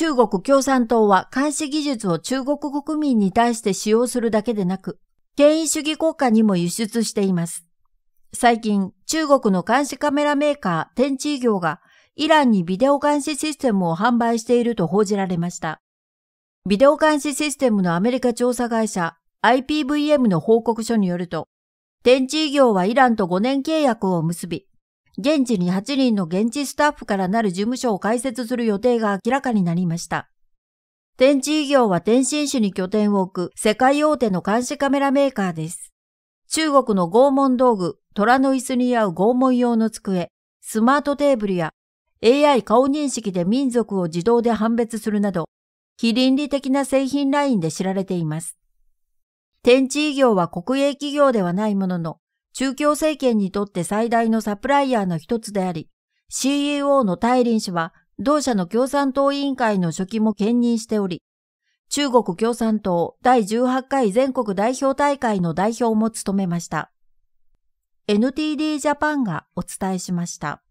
中国共産党は監視技術を中国国民に対して使用するだけでなく、権威主義国家にも輸出しています。最近、中国の監視カメラメーカー、天地業が、イランにビデオ監視システムを販売していると報じられました。ビデオ監視システムのアメリカ調査会社、IPVM の報告書によると、天地業はイランと5年契約を結び、現地に8人の現地スタッフからなる事務所を開設する予定が明らかになりました。天地医業は天津市に拠点を置く世界大手の監視カメラメーカーです。中国の拷問道具、虎の椅子に合う拷問用の机、スマートテーブルや AI 顔認識で民族を自動で判別するなど、非倫理的な製品ラインで知られています。天地医業は国営企業ではないものの、中共政権にとって最大のサプライヤーの一つであり、CEO の大林氏は同社の共産党委員会の書記も兼任しており、中国共産党第18回全国代表大会の代表も務めました。NTD ジャパンがお伝えしました。